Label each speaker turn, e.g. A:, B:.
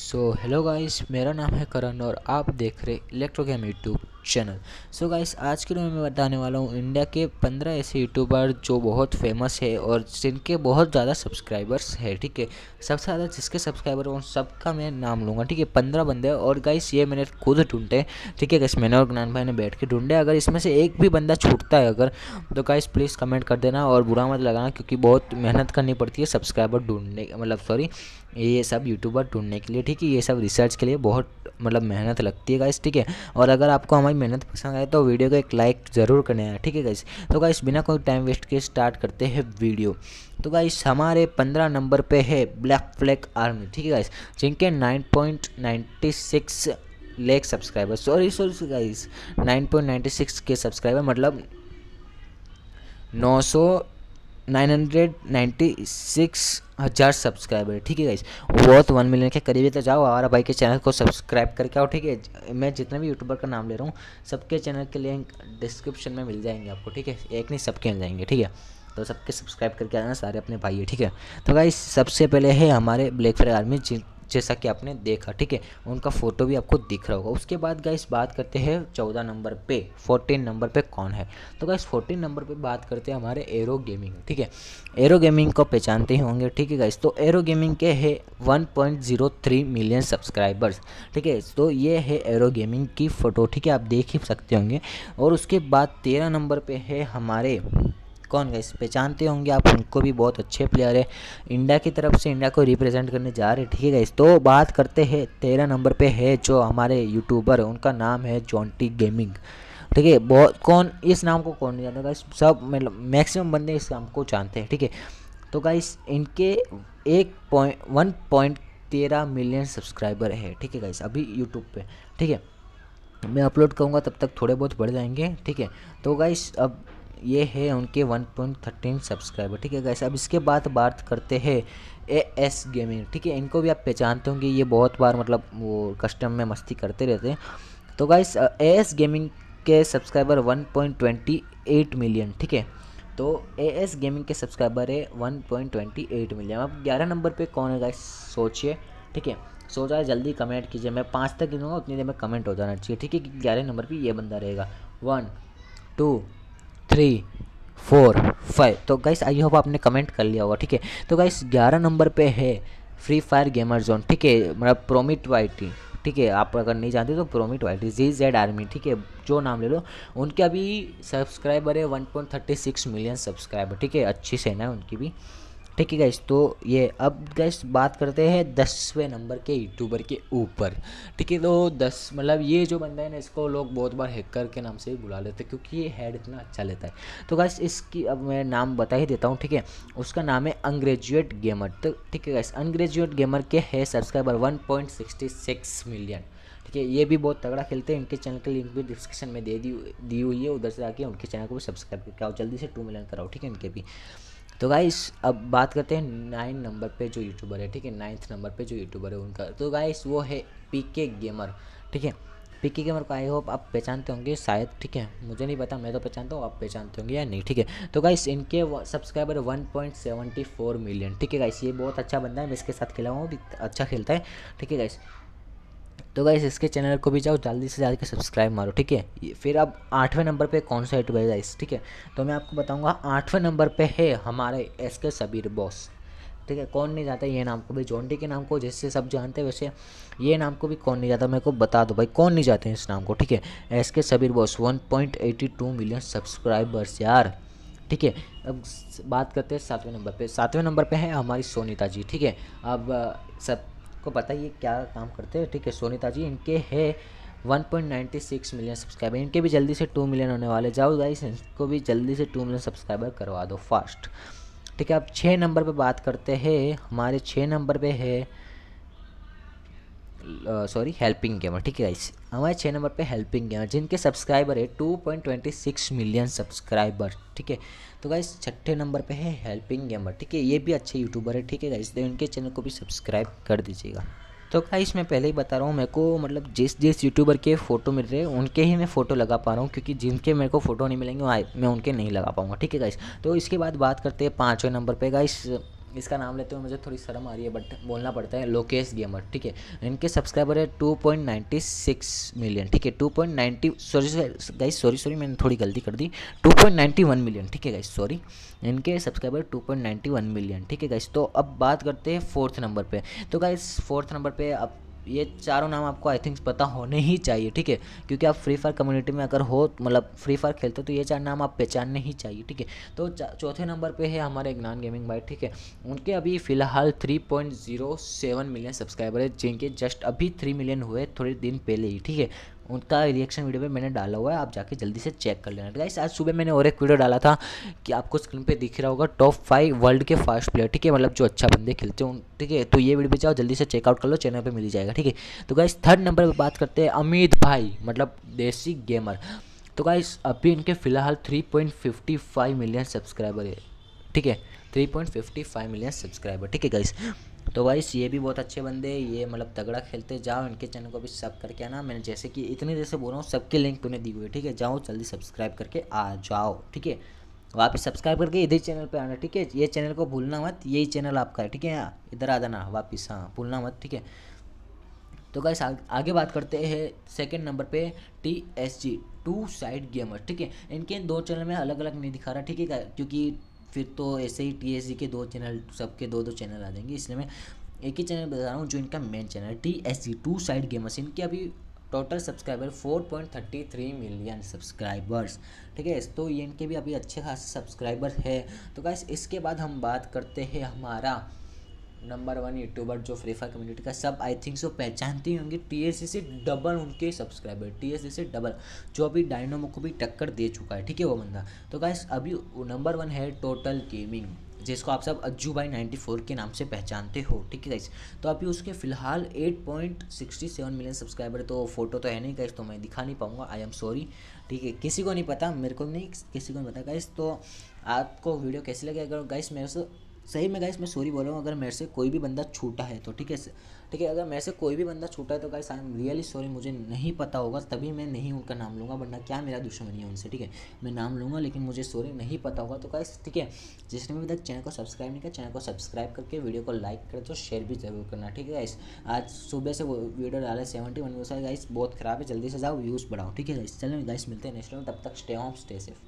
A: so hello guys मेरा नाम है करण और आप देख रहे Electrogame YouTube channel so guys आज के वीडियो में मैं बताने वाला हूँ इंडिया के पंद्रह ऐसे यूट्यूबर जो बहुत फेमस है और जिनके बहुत ज़्यादा सब्सक्राइबर्स है ठीक है सबसे ज़्यादा जिसके सब्सक्राइबर उन सबका मैं नाम लूँगा ठीक है पंद्रह बंदे और गाइस ये मैंने खुद ढूंढे ठीक है गाइस मैंने और ज्ञान भाई ने बैठ के ढूंढे अगर इसमें से एक भी बंदा छूटता है अगर तो गाइस प्लीज़ कमेंट कर देना और बुरा मत लगाना क्योंकि बहुत मेहनत करनी पड़ती है सब्सक्राइबर ढूंढने मतलब सॉरी ये सब यूट्यूबर ढूंढने के लिए ठीक है ये सब रिसर्च के लिए बहुत मतलब मेहनत लगती है गाइस ठीक है और अगर आपको हमारे हमारी मेहनत पसंद आए तो वीडियो को एक लाइक ज़रूर करने आए ठीक है गाइस तो गाइस बिना कोई टाइम वेस्ट किए स्टार्ट करते हैं वीडियो तो गाइस हमारे पंद्रह नंबर पे है ब्लैक फ्लैग आर्मी ठीक है गाइस जिनके nine point ninety six lakh subscriber sorry sorry guys nine point ninety six के सब्सक्राइबर मतलब नौ सौ नाइन हंड्रेड नाइन्टी सिक्स हज़ार सब्सक्राइबर ठीक है गाइस वो तो वन मिलियन के करीब तो जाओ हमारा भाई के चैनल को सब्सक्राइब करके आओ ठीक है मैं जितने भी यूट्यूबर का नाम ले रहा हूँ सबके चैनल के लिंक डिस्क्रिप्शन में मिल जाएंगे आपको ठीक है एक नहीं सबके मिल जाएंगे ठीक है तो सबके सब्सक्राइब करके आना सारे अपने भाई ठीक है तो भाई सबसे पहले है हमारे ब्लैक फ्लैग आर्मी जिन जैसा कि आपने देखा ठीक है उनका फ़ोटो भी आपको दिख रहा होगा उसके बाद गाइस बात करते हैं चौदह नंबर पे फोर्टीन नंबर पे कौन है तो गाइस फोर्टीन नंबर पे बात करते हैं हमारे एरो गेमिंग ठीक है एरो गेमिंग को पहचानते ही होंगे ठीक है गाइस तो एरो गेमिंग के है थ्री मिलियन सब्सक्राइबर्स ठीक है तो ये है एरो गेमिंग की फ़ोटो ठीक है आप देख ही सकते होंगे और उसके बाद तेरह नंबर पर है हमारे कौन गए पहचानते होंगे आप उनको भी बहुत अच्छे प्लेयर है इंडिया की तरफ से इंडिया को रिप्रेजेंट करने जा रहे हैं ठीक है गाइस तो बात करते हैं तेरह नंबर पे है जो हमारे यूट्यूबर उनका नाम है जॉन्टी गेमिंग ठीक है बहुत कौन इस नाम को कौन नहीं जानता सब मतलब मैक्सिमम बंदे इस नाम को जानते हैं ठीक है तो गाइस इनके एक पॉइंट वन पॉइंट तेरह मिलियन सब्सक्राइबर है ठीक है गाइस अभी यूट्यूब पे ठीक है मैं अपलोड करूँगा तब तक थोड़े बहुत बढ़ जाएंगे ठीक है तो गाइस अब ये है उनके 1.13 सब्सक्राइबर ठीक है गैस अब इसके बाद बात करते हैं ए एस गेमिंग ठीक है इनको भी आप पहचानते होंगे ये बहुत बार मतलब वो कस्टम में मस्ती करते रहते हैं तो गाइस ए एस गेमिंग के सब्सक्राइबर 1.28 मिलियन ठीक है तो ए एस गेमिंग के सब्सक्राइबर है 1.28 मिलियन अब 11 नंबर पे कौन है गाइस सोचिए ठीक है सो जाए जल्दी कमेंट कीजिए मैं पाँच तक गिनूँगा उतनी देर में कमेंट हो जाना चाहिए ठीक है कि ग्यारह नंबर पर ये बंदा रहेगा one two three four five तो गाइस आई होप आपने कमेंट कर लिया होगा ठीक है तो गाइस ग्यारह नंबर पे है फ्री फायर गेमर जोन ठीक है मतलब प्रोमिट वाइटी ठीक है आप अगर नहीं जानते तो प्रोमिट वाइटी जी जेड आर्मी ठीक है जो नाम ले लो उनके अभी सब्सक्राइबर है वन मिलियन सब्सक्राइबर ठीक है अच्छी सेना है उनकी भी ठीक है गैस तो ये अब गैस बात करते हैं दसवें नंबर के यूट्यूबर के ऊपर ठीक है तो दस मतलब ये जो बंदा है ना इसको लोग बहुत बार हैकर के नाम से भी बुला लेते हैं क्योंकि ये हेड इतना अच्छा लेता है तो गैस इसकी अब मैं नाम बता ही देता हूँ ठीक है उसका नाम है अनग्रेजुएट गेमर तो ठीक है गैस अनग्रेजुएट गेमर के है सब्सक्राइबर वन मिलियन ठीक है ये भी बहुत तगड़ा खेलते हैं इनके चैनल के लिंक भी डिस्क्रिप्शन में दे दी दी हुई है उधर से आके उनके चैनल को भी सब्सक्राइब करके आओ जल्दी से टू मिलियन कराओ ठीक है इनके भी तो गाइस अब बात करते हैं नाइन नंबर पे जो यूट्यूबर है ठीक है नाइन्थ नंबर पे जो यूट्यूबर है उनका तो गाइस वो है पीके गेमर ठीक है पीके गेमर को आई होप आप पहचानते होंगे शायद ठीक है मुझे नहीं पता मैं तो पहचानता हूँ आप पहचानते होंगे या नहीं ठीक है तो गाइस इनके सब्सक्राइबर वन मिलियन ठीक है गाइस ये बहुत अच्छा बंदा है मैं इसके साथ खेला हूँ भी अच्छा खेलता है ठीक है गाइस तो गाइस इसके चैनल को भी जाओ जल्दी से जल्दी सब्सक्राइब मारो ठीक है फिर अब आठवें नंबर पे कौन सा यूट्यूबर है गाइस ठीक है तो मैं आपको बताऊंगा आठवें नंबर पे है हमारे एस के सबीर बॉस ठीक है कौन नहीं जाता ये नाम को भाई जॉन्टी के नाम को जिससे सब जानते हैं वैसे ये नाम को भी कौन नहीं जाता मेरे को बता दो भाई कौन नहीं जाते हैं इस नाम को ठीक है S K Sabir boss two million subscribers यार ठीक है अब बात करते हैं सातवें नंबर पे सातवें नंबर पे है हमारी सोनीता जी ठीक है अब सब को पता है ये क्या काम करते हैं ठीक है सोनीता जी इनके है 1.96 मिलियन सब्सक्राइबर इनके भी जल्दी से 2 मिलियन होने वाले जाओ गाइस इनको भी जल्दी से 2 मिलियन सब्सक्राइबर करवा दो फास्ट ठीक है अब छः नंबर पे बात करते हैं हमारे छः नंबर पे है सॉरी हेल्पिंग गेमर ठीक है गाइस हमारे छः नंबर पे हेल्पिंग गेमर जिनके सब्सक्राइबर है 2.26 मिलियन सब्सक्राइबर ठीक है तो गाइस छठे नंबर पे है हेल्पिंग गेमर ठीक है ये भी अच्छे यूट्यूबर है ठीक है गाइस तो इनके चैनल को भी सब्सक्राइब कर दीजिएगा तो गाइस मैं पहले ही बता रहा हूँ मेरे को मतलब जिस जिस यूट्यूबर के फ़ोटो मिल रहे हैं उनके ही मैं फ़ोटो लगा पा रहा हूँ क्योंकि जिनके मेरे को फ़ोटो नहीं मिलेंगे मैं उनके नहीं लगा पाऊँगा ठीक है गाइस तो इसके बाद बात करते हैं पाँचवें नंबर पर गाइस इसका नाम लेते हुए मुझे थोड़ी शर्म आ रही है बट बोलना पड़ता है लोकेश गेमर ठीक है इनके सब्सक्राइबर है two point ninety six million ठीक है two point ninety sorry guys sorry sorry मैंने थोड़ी गलती कर दी two point ninety one million ठीक है गाइस सॉरी इनके subscriber two point ninety one million ठीक है गाइस तो अब बात करते हैं फोर्थ नंबर पर तो गाइस फोर्थ नंबर पर अब ये चारों नाम आपको आई थिंक पता होने ही चाहिए ठीक है क्योंकि आप फ्री फायर कम्युनिटी में अगर हो मतलब फ्री फायर खेलते हो तो ये चार नाम आप पहचानने ही चाहिए ठीक है तो चौथे नंबर पर है हमारे ज्ञान गेमिंग भाई ठीक है उनके अभी फ़िलहाल थ्री मिलियन सब्सक्राइबर है जिनके जस्ट अभी थ्री मिलियन हुए थोड़े दिन पहले ही ठीक है उनका रिएक्शन वीडियो में मैंने डाला हुआ है आप जाके जल्दी से चेक कर लेना गाइस आज सुबह मैंने और एक वीडियो डाला था कि आपको स्क्रीन पे दिख रहा होगा टॉप फाइव वर्ल्ड के फास्ट प्लेयर ठीक है मतलब जो अच्छा बंदे खेलते हैं ठीक है तो ये वीडियो भी जाओ जल्दी से चेकआउट कर लो चैनल पर मिल जाएगा ठीक है तो गाइस थर्ड नंबर पर बात करते हैं अमित भाई मतलब देसी गेमर तो गाइस अभी इनके फिलहाल थ्री मिलियन सब्सक्राइबर है ठीक है थ्री मिलियन सब्सक्राइबर ठीक है गाइस तो भाई ये भी बहुत अच्छे बंदे ये मतलब तगड़ा खेलते जाओ इनके चैनल को भी सब करके आना मैंने जैसे कि इतनी देर से बोल रहा हूँ सबके लिंक उन्हें दी हुई है ठीक है जाओ जल्दी सब्सक्राइब करके आ जाओ ठीक है वहाँ सब्सक्राइब करके इधर चैनल पे आना ठीक है ये चैनल को भूलना मत यही चैनल आपका है ठीक है यहाँ इधर आ जाना वापस हाँ भूलना मत ठीक है तो गाइस आगे बात करते हैं सेकंड नंबर पे T S G two side gamer ठीक है इनके इन दो चैनल में अलग अलग नहीं दिखा रहा ठीक है क्योंकि फिर तो ऐसे ही टी के दो चैनल सबके दो दो चैनल आ जाएंगे इसलिए मैं एक ही चैनल बता रहा हूँ जो इनका main channel T S C two side game machine अभी टोटल सब्सक्राइबर 4.33 मिलियन सब्सक्राइबर्स ठीक है तो ये इनके भी अभी अच्छे खासे सब्सक्राइबर है तो गैस इसके बाद हम बात करते हैं हमारा नंबर वन यूट्यूबर जो फ्री फायर कम्युनिटी का सब आई थिंक सो पहचानते ही होंगे टी एस सी से डबल उनके सब्सक्राइबर टी एस सी से डबल जो अभी डायनोमो को भी टक्कर दे चुका है ठीक है वो बंदा तो गाइस अभी नंबर वन है टोटल गेमिंग जिसको आप सब अज्जू भाई नाइन्टी फोर के नाम से पहचानते हो ठीक है गाइस तो अभी उसके फिलहाल eight point sixty seven million subscriber तो फोटो तो है नहीं गाइस तो मैं दिखा नहीं पाऊंगा आई एम सॉरी ठीक है किसी को नहीं पता मेरे को नहीं किसी को नहीं पता गाइस तो आपको वीडियो कैसी लगे अगर गाइस मेरे से सही में गाइस मैं सॉरी बोल रहा हूँ अगर मेरे से कोई भी बंदा छूटा है तो ठीक है ठीक है अगर मेरे से कोई भी बंदा छूटा है तो guys I am really sorry मुझे नहीं पता होगा तभी मैं नहीं उनका नाम लूँगा वरना क्या मेरा दुश्मनी है उनसे ठीक है मैं नाम लूँगा लेकिन मुझे सॉरी नहीं पता होगा तो गाइस ठीक है जिसने भी तक चैनल को सब्सक्राइब नहीं किया चैनल को सब्सक्राइब करके वीडियो को लाइक कर दो शेयर भी जरूर करना ठीक है गाइस आज सुबह से वो वीडियो डाले सेवेंटी वन व्यूज़ गाइस बहुत ख़राब है जल्दी से जाओ व्यूज़ बढ़ाओ ठीक है गाइस चलो गाइस मिलते हैं नेक्स्ट में तब तक स्टे होम स्टे सेफ